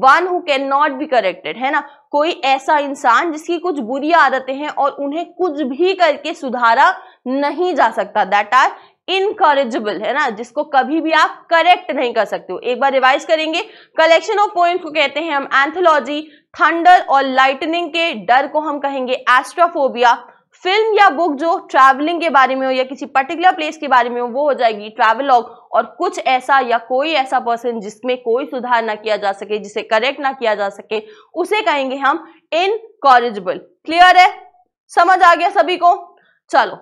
one who can not be corrected है ना कोई ऐसा इंसान जिसकी कुछ बुरी आदतें हैं और उन्हें कुछ भी करके सुधारा नहीं जा सकता दैट आर इनकरेजेबल है ना जिसको कभी भी आप करेक्ट नहीं कर सकते हो एक बार रिवाइज करेंगे कलेक्शन ऑफ पॉइंट को कहते हैं हम एंथोलॉजी थंडर और लाइटनिंग के डर को हम कहेंगे एस्ट्राफोबिया फिल्म या बुक जो ट्रैवलिंग के बारे में हो या किसी पर्टिकुलर प्लेस के बारे में हो वो हो जाएगी ट्रैवलॉग और कुछ ऐसा या कोई ऐसा पर्सन जिसमें कोई सुधार ना किया जा सके जिसे करेक्ट ना किया जा सके उसे कहेंगे हम इनकॉरिजिबल क्लियर है समझ आ गया सभी को चलो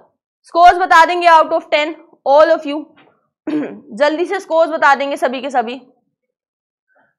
स्कोर्स बता देंगे out of ten all of you जल्दी से स्कोर्स बता देंगे सभी के सभी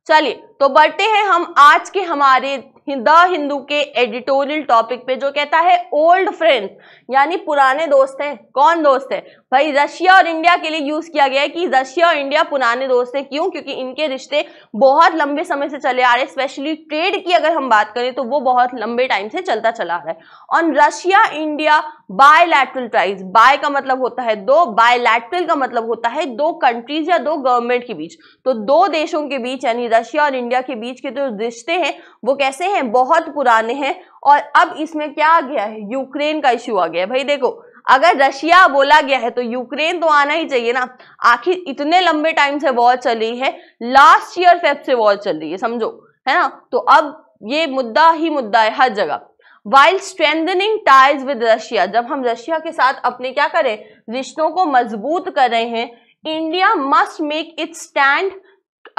चलिए तो बढ़ते हैं हम आज के हमारे द हिंदू के एडिटोरियल टॉपिक पे जो कहता है ओल्ड फ्रेंड यानी पुराने दोस्त हैं कौन दोस्त है भाई रशिया और इंडिया के लिए यूज किया गया है कि रशिया और इंडिया पुराने दोस्त है क्यों क्योंकि इनके रिश्ते बहुत लंबे समय से चले आ रहे स्पेशली ट्रेड की अगर हम बात करें तो वो बहुत लंबे टाइम से चलता चला रहा है और Russia India bilateral ties bi का मतलब होता है दो बायलैटरल का मतलब होता है दो कंट्रीज या दो गवर्नमेंट के बीच तो दो देशों के बीच यानी रशिया और इंडिया के बीच के जो तो रिश्ते हैं वो कैसे हैं बहुत पुराने हैं और अब इसमें क्या आ गया है यूक्रेन का इश्यू आ गया है भाई देखो अगर रशिया बोला गया है तो यूक्रेन तो आना ही चाहिए ना आखिर इतने लंबे टाइम से वॉर चल रही है लास्ट ईयर फेब से वॉर चल रही है समझो है ना तो अब ये मुद्दा ही मुद्दा है हर जगह while strengthening ties with Russia जब हम रशिया के साथ अपने क्या करें रिश्तों को मजबूत कर रहे हैं India must make it stand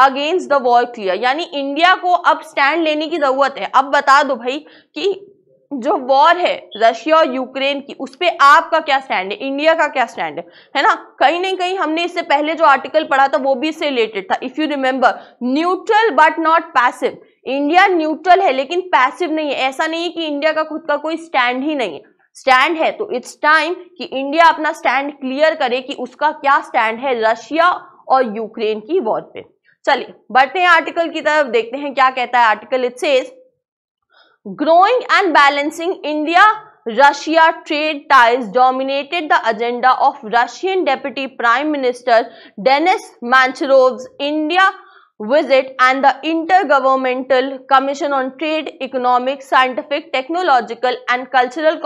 against the war clear यानी इंडिया को अब स्टैंड लेने की जरूरत है अब बता दो भाई कि जो वॉर है रशिया और यूक्रेन की उस पर आपका क्या स्टैंड है इंडिया का क्या स्टैंड है है ना कहीं ना कहीं हमने इससे पहले जो आर्टिकल पढ़ा था वो भी इससे रिलेटेड था if you remember neutral but not passive India neutral है लेकिन पैसिव नहीं है ऐसा नहीं है कि इंडिया का खुद का कोई स्टैंड ही नहीं है स्टैंड है तो इट्स टाइम कि इंडिया अपना स्टैंड क्लियर करे कि उसका क्या स्टैंड है रशिया और यूक्रेन की वॉर पे चलिए बढ़ते हैं आर्टिकल की तरफ देखते हैं क्या कहता है article it says growing and balancing India Russia trade ties dominated the agenda of Russian deputy prime minister Denis Manchurov's India visit and the Intergovernmental Commission on Trade, Economic, Scientific, Technological and Cultural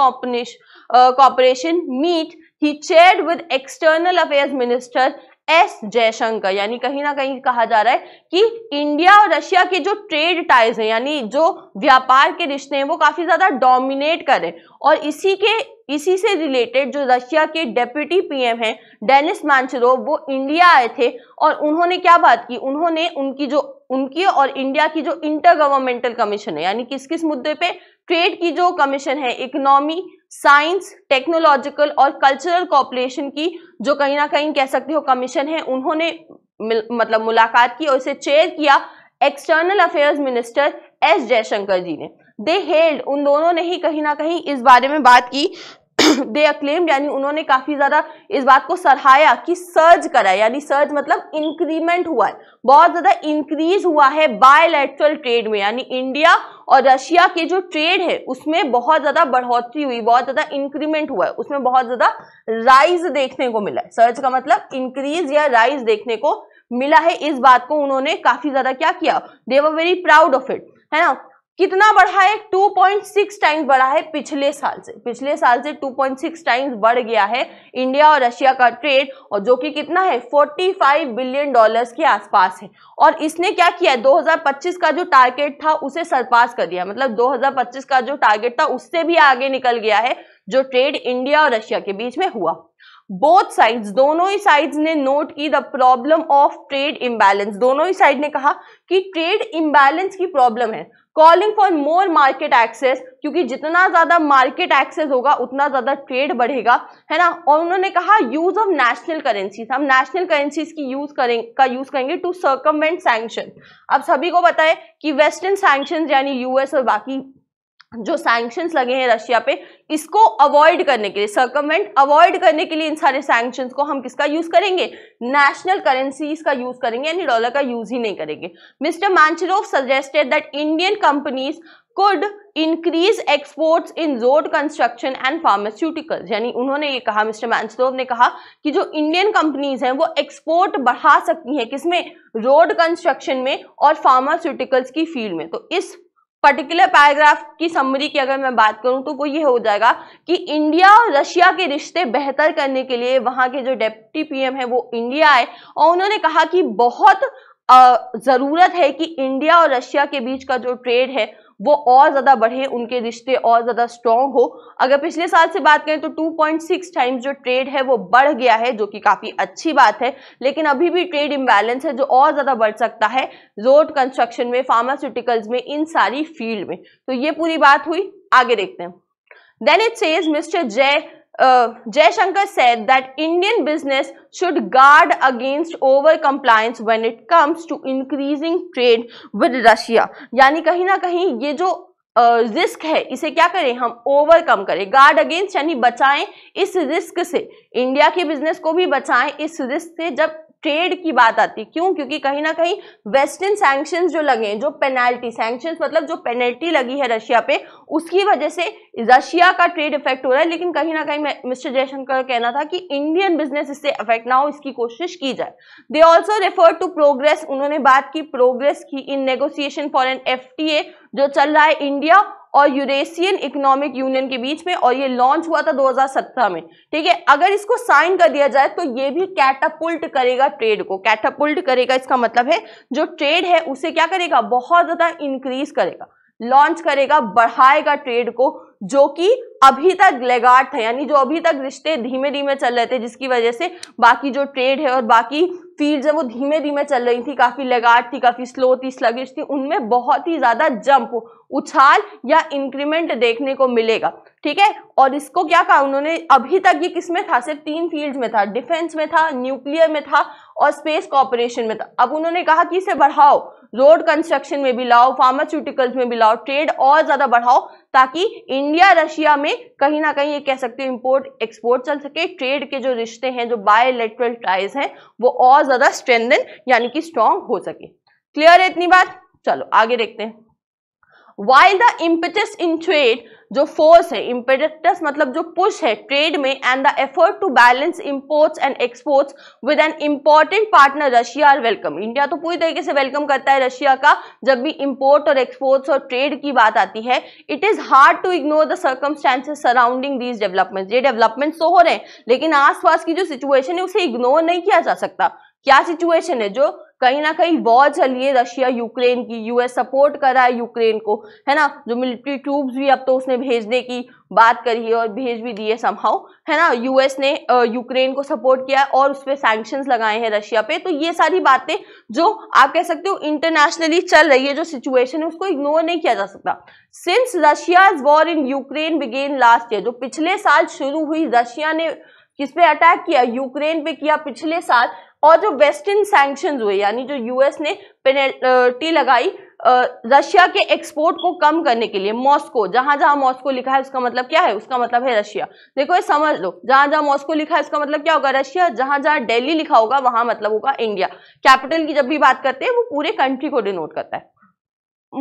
uh, Cooperation meet he chaired with External Affairs Minister S Jaishankar यानी कहीं ना कहीं कहा जा रहा है कि India और रशिया के जो ट्रेड टाइज हैं यानी जो व्यापार के रिश्ते हैं वो काफी ज्यादा डोमिनेट करें और इसी के इसी से रिलेटेड जो रशिया के डेप्यूटी पीएम हैं डेनिस मांचरो वो इंडिया आए थे और उन्होंने क्या बात की उन्होंने उनकी जो उनकी और इंडिया की जो इंटर गवर्नमेंटल कमीशन है यानी किस किस मुद्दे पे ट्रेड की जो कमीशन है इकोनॉमी साइंस टेक्नोलॉजिकल और कल्चरल कॉपरेशन की जो कहीं ना कहीं कह सकते हो कमीशन है उन्होंने मिल, मतलब मुलाकात की और इसे चेयर किया external affairs minister S Jaishankar ji ने दे हेल्ड उन दोनों ने ही कहीं ना कहीं इस बारे में बात की दे अक्लेम यानी उन्होंने काफ़ी ज़्यादा इस बात को सराहाया कि सर्ज करा यानी सर्ज मतलब इंक्रीमेंट हुआ है बहुत ज़्यादा इंक्रीज हुआ है बायोलेट्रल ट्रेड में यानी इंडिया और रशिया के जो ट्रेड है उसमें बहुत ज़्यादा बढ़ोतरी हुई बहुत ज़्यादा इंक्रीमेंट हुआ है उसमें बहुत ज़्यादा राइज देखने को मिला है सर्ज का मतलब इंक्रीज या राइज देखने को मिला है इस बात को उन्होंने काफ़ी ज़्यादा क्या किया they were very proud of it है ना कितना बढ़ा है 2.6 टाइम्स बढ़ा है पिछले साल से पिछले साल से 2.6 टाइम्स बढ़ गया है इंडिया और रशिया का ट्रेड और जो कि कितना है 45 बिलियन डॉलर्स के आसपास है और इसने क्या किया 2025 का जो टारगेट था उसे सरपास कर दिया मतलब 2025 का जो टारगेट था उससे भी आगे निकल गया है जो ट्रेड इंडिया और रशिया के बीच में हुआ बोथ साइड्स दोनों ही साइड्स ने नोट की the problem of trade imbalance दोनों ही साइड ने कहा कि ट्रेड इम्बैलेंस की प्रॉब्लम है calling for more market access क्योंकि जितना ज्यादा मार्केट एक्सेस होगा उतना ज्यादा ट्रेड बढ़ेगा है ना और उन्होंने कहा यूज ऑफ नेशनल करेंसीज हम नेशनल करेंसीज की यूज करें का यूज करेंगे टू सर्कमेंट सैंक्शन अब सभी को बताए कि वेस्टर्न सैंक्शन यानी यूएस और बाकी जो सैंक्शन लगे हैं रशिया पे इसको अवॉइड करने के लिए सर्कमेंट अवॉइड करने के लिए इन सारे सैंक्शन को हम किसका यूज करेंगे नेशनल करेंसीज का यूज करेंगे यानी डॉलर का यूज ही नहीं करेंगे Mr Manturov suggested that Indian companies could increase exports in road construction and pharmaceuticals यानी उन्होंने ये कहा मिस्टर मैंसलोव ने कहा कि जो इंडियन कंपनीज हैं वो एक्सपोर्ट बढ़ा सकती हैं किसमें रोड कंस्ट्रक्शन में और फार्मास्यूटिकल्स की फील्ड में तो इस पर्टिकुलर पैराग्राफ की समरी की अगर मैं बात करूं तो वो ये हो जाएगा कि इंडिया और रशिया के रिश्ते बेहतर करने के लिए वहां के जो डेप्टी पीएम है वो इंडिया आए और उन्होंने कहा कि बहुत ज़रूरत है कि इंडिया और रशिया के बीच का जो ट्रेड है वो और ज़्यादा बढ़े उनके रिश्ते और ज़्यादा स्ट्रॉन्ग हो अगर पिछले साल से बात करें तो 2.6 टाइम्स जो ट्रेड है वो बढ़ गया है जो कि काफ़ी अच्छी बात है लेकिन अभी भी ट्रेड इम्बैलेंस है जो और ज़्यादा बढ़ सकता है रोड कंस्ट्रक्शन में फार्मास्यूटिकल्स में इन सारी फील्ड में तो ये पूरी बात हुई आगे देखते हैं then it says Mr Jai uh, Jayshankar said that Indian business should guard against over compliance when it comes to increasing trade with Russia. यानी कहीं ना कहीं ये जो रिस्क uh, है इसे क्या करें हम ओवरकम करें गार्ड अगेंस्ट यानी बचाएं इस रिस्क से इंडिया के बिजनेस को भी बचाएं इस रिस्क से जब ट्रेड की बात आती है क्यों क्योंकि कहीं ना कहीं वेस्टर्न सैंक्शन जो लगे हैं जो पेनल्टी सैंक्शन मतलब जो पेनल्टी लगी है रशिया पे उसकी वजह से रशिया का ट्रेड इफेक्ट हो रहा है लेकिन कहीं ना कहीं मिस्टर जयशंकर कहना था कि इंडियन बिजनेस इससे अफेक्ट ना हो इसकी कोशिश की जाए they also refer to progress उन्होंने बात की प्रोग्रेस की in negotiation for an F जो चल रहा है इंडिया और यूरेशियन इकोनॉमिक यूनियन के बीच में और ये लॉन्च हुआ था 2017 में ठीक है अगर इसको साइन कर दिया जाए तो ये भी कैटापुल्ट करेगा ट्रेड को कैटापुल्ट करेगा इसका मतलब है जो ट्रेड है उसे क्या करेगा बहुत ज़्यादा इंक्रीज करेगा लॉन्च करेगा बढ़ाएगा ट्रेड को जो कि अभी तक लेगाट था यानी जो अभी तक रिश्ते धीमे धीमे चल रहे थे जिसकी वजह से बाकी जो ट्रेड है और बाकी फील्ड है वो धीमे धीमे चल रही थी काफ़ी लेगाट थी काफ़ी स्लो थी स्लगिश थी उनमें बहुत ही ज़्यादा जंप उछाल या इंक्रीमेंट देखने को मिलेगा ठीक है और इसको क्या कहा उन्होंने अभी तक ये किस में था सिर्फ तीन फील्ड में था डिफेंस में था न्यूक्लियर में था और स्पेस कॉपरेशन में था अब उन्होंने कहा कि इसे बढ़ाओ रोड कंस्ट्रक्शन में भी लाओ फार्मास्यूटिकल्स में भी लाओ ट्रेड और ज्यादा बढ़ाओ ताकि इंडिया रशिया में कहीं ना कहीं ये कह सकते हो इंपोर्ट एक्सपोर्ट चल सके ट्रेड के जो रिश्ते हैं जो बायोलेट्रल टाइज हैं वो और ज्यादा स्ट्रेंदन यानी कि स्ट्रांग हो सके क्लियर है इतनी बात चलो आगे देखते हैं while the impetus in trade जो फोर्स है इम्पेटस मतलब जो पुश है ट्रेड में and the effort to balance imports and exports with an important partner Russia are welcome India तो पूरी तरीके से वेलकम करता है रशिया का जब भी इम्पोर्ट और एक्सपोर्ट्स और ट्रेड की बात आती है it is hard to ignore the circumstances surrounding these developments ये डेवलपमेंट्स तो हो रहे हैं लेकिन आसपास की जो सिचुएशन है उसे इग्नोर नहीं किया जा सकता क्या सिचुएशन है जो कहीं ना कहीं वॉर चलिए है रशिया यूक्रेन की यूएस सपोर्ट कर रहा है यूक्रेन को है ना जो मिलिट्री ट्रूप्स भी अब तो उसने भेजने की बात करी है और भेज भी दी है समहाउ है ना यूएस ने यूक्रेन को सपोर्ट किया और उस पर सैंक्शन लगाए हैं रशिया पे तो ये सारी बातें जो आप कह सकते हो इंटरनेशनली चल रही है जो सिचुएशन है उसको इग्नोर नहीं किया जा सकता since Russia war in Ukraine began last year जो पिछले साल शुरू हुई रशिया ने किस पे अटैक किया यूक्रेन पे किया पिछले साल और जो वेस्टर्न सैंक्शन हुए यानी जो यूएस ने पेनल्टी लगाई रशिया के एक्सपोर्ट को कम करने के लिए मॉस्को जहां जहां मॉस्को लिखा है उसका मतलब क्या है उसका मतलब है रशिया देखो ये समझ लो जहां जहां मॉस्को लिखा है उसका मतलब क्या होगा रशिया जहां जहां दिल्ली लिखा होगा वहां मतलब होगा इंडिया कैपिटल की जब भी बात करते हैं वो पूरे कंट्री को डिनोट करता है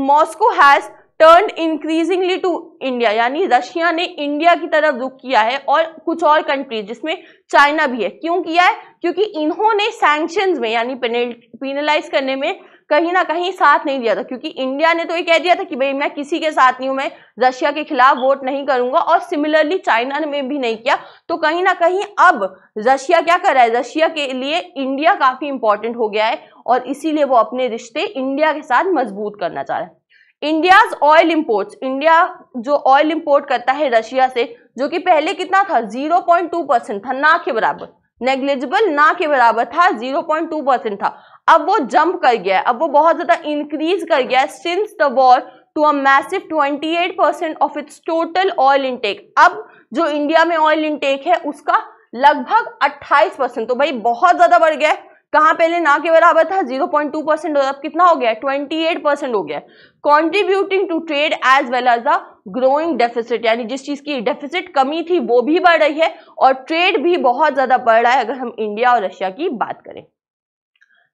Moscow has turned increasingly to India यानी रशिया ने इंडिया की तरफ रुख किया है और कुछ और कंट्रीज जिसमें चाइना भी है क्यों किया है क्योंकि इन्होंने सैंक्शंस में यानी पीनलाइज करने में कहीं ना कहीं साथ नहीं दिया था क्योंकि इंडिया ने तो ये कह दिया था कि भाई मैं किसी के साथ नहीं हूँ मैं रशिया के खिलाफ वोट नहीं करूंगा और सिमिलरली चाइना ने भी नहीं किया तो कहीं ना कहीं अब रशिया क्या कर रहा है रशिया के लिए इंडिया काफी इंपॉर्टेंट हो गया है और इसीलिए वो अपने रिश्ते इंडिया के साथ मजबूत करना चाह रहा है इंडियाज ऑयल इम्पोर्ट इंडिया जो ऑयल इम्पोर्ट करता है रशिया से जो कि पहले कितना था 0.2 परसेंट था ना के बराबर नेग्लिजिबल ना के बराबर था 0.2 परसेंट था अब वो जंप कर गया है अब वो बहुत ज़्यादा इंक्रीज कर गया है since the war to a massive eight percent of its total oil intake अब जो इंडिया में ऑयल इनटेक है उसका लगभग 28 परसेंट तो भाई बहुत ज़्यादा बढ़ गया है कहाँ पहले ना के बराबर था 0.2 परसेंट अब कितना हो गया 28 परसेंट हो गया contributing to trade as well as the growing deficit यानी जिस चीज़ की डेफिसिट कमी थी वो भी बढ़ रही है और ट्रेड भी बहुत ज़्यादा बढ़ रहा है अगर हम इंडिया और रशिया की बात करें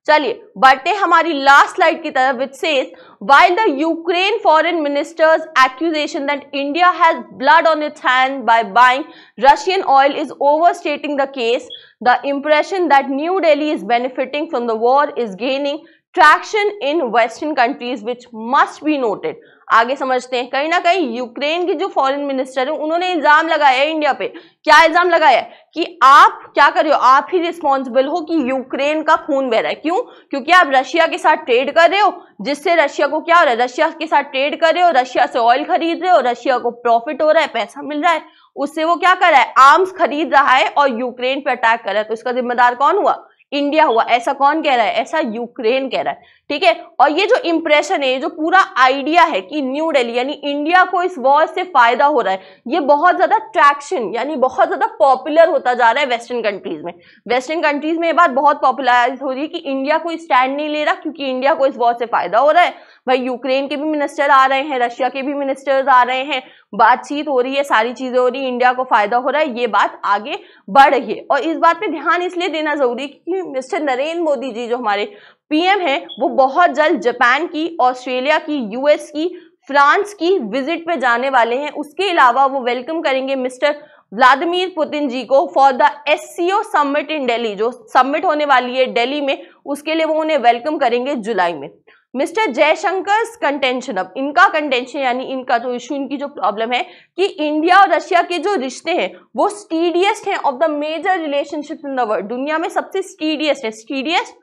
चलिए बढ़ते हमारी लास्ट स्लाइड की तरफ which says while the Ukraine foreign minister's accusation that India has blood on its hands by buying Russian oil is overstating the case, the impression that New Delhi is benefiting from the war is gaining traction in western countries which must be noted आगे समझते हैं कहीं ना कहीं Ukraine के जो foreign minister है उन्होंने इल्जाम लगाया है इंडिया पे क्या इल्जाम लगाया है कि आप क्या कर रहे हो आप ही रिस्पॉन्सिबल हो कि यूक्रेन का खून बह रहा है क्यों क्योंकि आप रशिया के साथ ट्रेड कर रहे हो जिससे रशिया को क्या हो रहा है रशिया के साथ ट्रेड कर रहे हो रशिया से ऑयल खरीद रहे हो रशिया को प्रॉफिट हो रहा है पैसा मिल रहा है उससे वो क्या कर रहा है आर्म्स खरीद रहा है और यूक्रेन पर अटैक कर रहा है तो इसका जिम्मेदार कौन हुआ इंडिया हुआ ऐसा कौन कह रहा है ऐसा यूक्रेन कह रहा है ठीक है और ये जो इंप्रेशन है ये जो पूरा आइडिया है कि न्यू दिल्ली यानी इंडिया को इस वॉर से फायदा हो रहा है ये बहुत ज्यादा ट्रैक्शन यानी बहुत ज्यादा पॉपुलर होता जा रहा है वेस्टर्न कंट्रीज में वेस्टर्न कंट्रीज में ये बात बहुत पॉपुलराइज हो रही है कि इंडिया कोई स्टैंड नहीं ले रहा क्योंकि इंडिया को इस वॉर से फायदा हो रहा है भाई यूक्रेन के भी मिनिस्टर आ रहे हैं रशिया के भी मिनिस्टर्स आ रहे हैं बातचीत हो रही है सारी चीजें हो रही है इंडिया को फायदा हो रहा है ये बात आगे बढ़ रही है और इस बात पे ध्यान इसलिए देना जरूरी है कि मिस्टर नरेंद्र मोदी जी जो हमारे पीएम है वो बहुत जल्द जापान की ऑस्ट्रेलिया की यूएस की फ्रांस की विजिट पे जाने वाले हैं उसके अलावा वो वेलकम करेंगे मिस्टर व्लादिमीर पुतिन जी को for the S summit in Delhi जो समिट होने वाली है दिल्ली में उसके लिए वो उन्हें वेलकम करेंगे जुलाई में मिस्टर जयशंकर कंटेंशन अब इनका कंटेंशन यानी इनका जो इशू इनकी जो प्रॉब्लम है कि इंडिया और रशिया के जो रिश्ते हैं वो स्टीडियस्ट हैं of the major relationship in the world दुनिया में सबसे स्टीडियस्ट है स्टीडियस्ट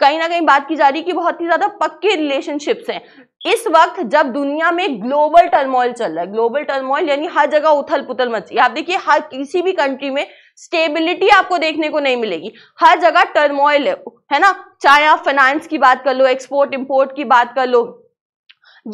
कहीं ना कहीं बात की जा रही है कि बहुत ही ज्यादा पक्के रिलेशनशिप्स हैं इस वक्त जब दुनिया में ग्लोबल टर्मोइल चल रहा है ग्लोबल टर्मोइल यानी हर जगह उथल पुथल मची आप देखिए हर किसी भी कंट्री में स्टेबिलिटी आपको देखने को नहीं मिलेगी हर जगह टर्मोइल है है ना चाहे आप फाइनेंस की बात कर लो एक्सपोर्ट इम्पोर्ट की बात कर लो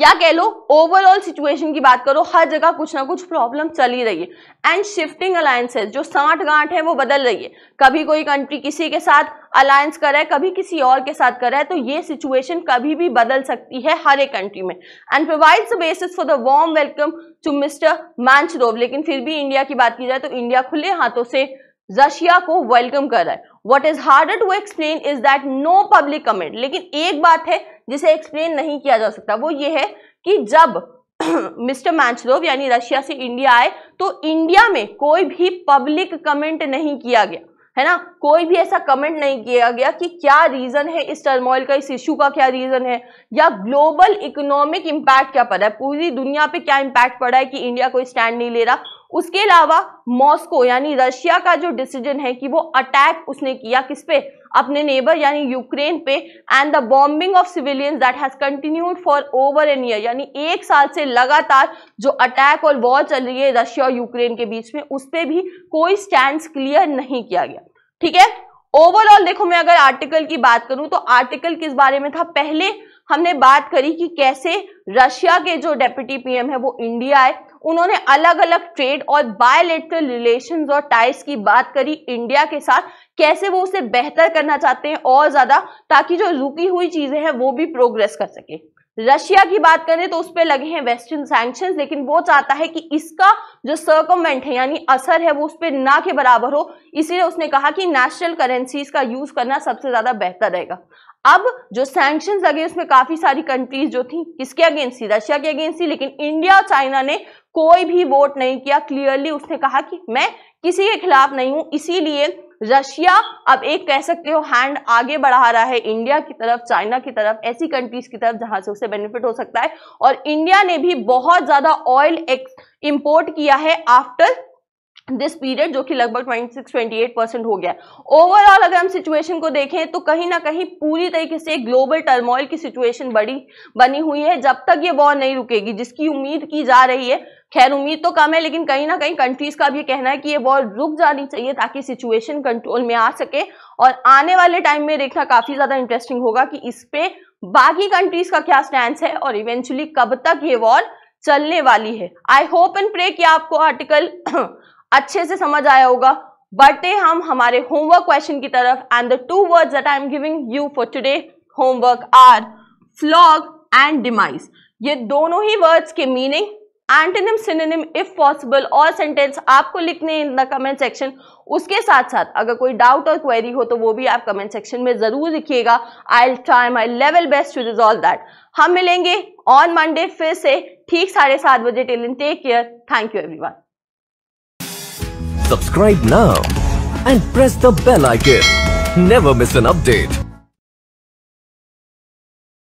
या कह लो ओवरऑल सिचुएशन की बात करो हर जगह कुछ ना कुछ प्रॉब्लम चल ही रही है एंड शिफ्टिंग अलायंसेज जो साठ गांठ है वो बदल रही है कभी कोई कंट्री किसी के साथ अलायंस कर रहा है कभी किसी और के साथ कर रहा है तो ये सिचुएशन कभी भी बदल सकती है हर एक कंट्री में and provides basis for the warm welcome to Mr Manturov लेकिन फिर भी इंडिया की बात की जाए तो इंडिया खुले हाथों से रशिया को वेलकम कर रहा है what is harder to explain is that no public comment लेकिन एक बात है जिसे एक्सप्लेन नहीं किया जा सकता वो ये है कि जब मिस्टर मैचलोव यानी रशिया से इंडिया आए तो इंडिया में कोई भी पब्लिक कमेंट नहीं किया गया है ना कोई भी ऐसा कमेंट नहीं किया गया कि क्या रीजन है इस टर्मोइल का इस इश्यू का क्या रीजन है या ग्लोबल इकोनॉमिक इम्पैक्ट क्या पड़ा है पूरी दुनिया पे क्या इंपैक्ट पड़ा है कि इंडिया कोई स्टैंड नहीं ले रहा उसके अलावा मॉस्को यानी रशिया का जो डिसीजन है कि वो अटैक उसने किया किस पे अपने नेबर यानी यूक्रेन पे and the bombing of civilians that has continued for over an year यानी एक साल से लगातार जो अटैक और वॉर चल रही है रशिया और यूक्रेन के बीच में उस पर भी कोई स्टैंड क्लियर नहीं किया गया ठीक है ओवरऑल देखो मैं अगर आर्टिकल की बात करूं तो आर्टिकल किस बारे में था पहले हमने बात करी कि कैसे रशिया के जो डेप्यूटी पीएम है वो इंडिया आए उन्होंने अलग अलग ट्रेड और बायोलेट्रल रिलेशन और टाइज की बात करी इंडिया के साथ कैसे वो उसे बेहतर करना चाहते हैं और ज्यादा ताकि जो रुकी हुई चीजें हैं वो भी प्रोग्रेस कर सके रशिया की बात करें तो उस पर लगे हैं वेस्टर्न सैंक्शन लेकिन वो चाहता है कि इसका जो सर्कमेंट है यानी असर है वो उस पर ना के बराबर हो इसीलिए उसने कहा कि नेशनल करेंसीज का यूज करना सबसे ज्यादा बेहतर रहेगा अब जो सैंक्शन लगे उसमें काफी सारी कंट्रीज जो थी किसके अगेंस्ट थी रशिया के अगेंस्ट थी लेकिन इंडिया और चाइना ने कोई भी वोट नहीं किया क्लियरली उसने कहा कि मैं किसी के खिलाफ नहीं हूं इसीलिए रशिया अब एक कह सकते हो हैंड आगे बढ़ा रहा है इंडिया की तरफ चाइना की तरफ ऐसी कंट्रीज की तरफ जहां से उसे बेनिफिट हो सकता है और इंडिया ने भी बहुत ज्यादा ऑयल इंपोर्ट किया है आफ्टर दिस पीरियड जो कि लगभग 26-28 परसेंट हो गया ओवरऑल अगर हम सिचुएशन को देखें तो कहीं ना कहीं पूरी तरीके से ग्लोबल टर्मोइल की सिचुएशन बड़ी बनी हुई है जब तक ये वॉर नहीं रुकेगी जिसकी उम्मीद की जा रही है खैर उम्मीद तो कम है लेकिन कहीं ना कहीं कंट्रीज का भी कहना है कि ये वॉर रुक जानी चाहिए ताकि सिचुएशन कंट्रोल में आ सके और आने वाले टाइम में देखना काफी ज्यादा इंटरेस्टिंग होगा कि इस पे बाकी कंट्रीज का क्या स्टैंड है और इवेंचुअली कब तक ये वॉर चलने वाली है आई होप एंड प्रे कि आपको आर्टिकल अच्छे से समझ आया होगा बढ़ते हम हमारे होमवर्क क्वेश्चन की तरफ and the two words that I am giving you for today homework are flog and demise ये दोनों ही वर्ड्स के meaning antonym synonym if possible और सेंटेंस आपको लिखने इन द कमेंट सेक्शन उसके साथ साथ अगर कोई डाउट और क्वेरी हो तो वो भी आप कमेंट सेक्शन में जरूर लिखिएगा I try my level best to resolve that हम मिलेंगे ऑन मंडे फिर से ठीक साढ़े सात बजे till then take care thank you everyone subscribe ना and press the bell icon never miss an update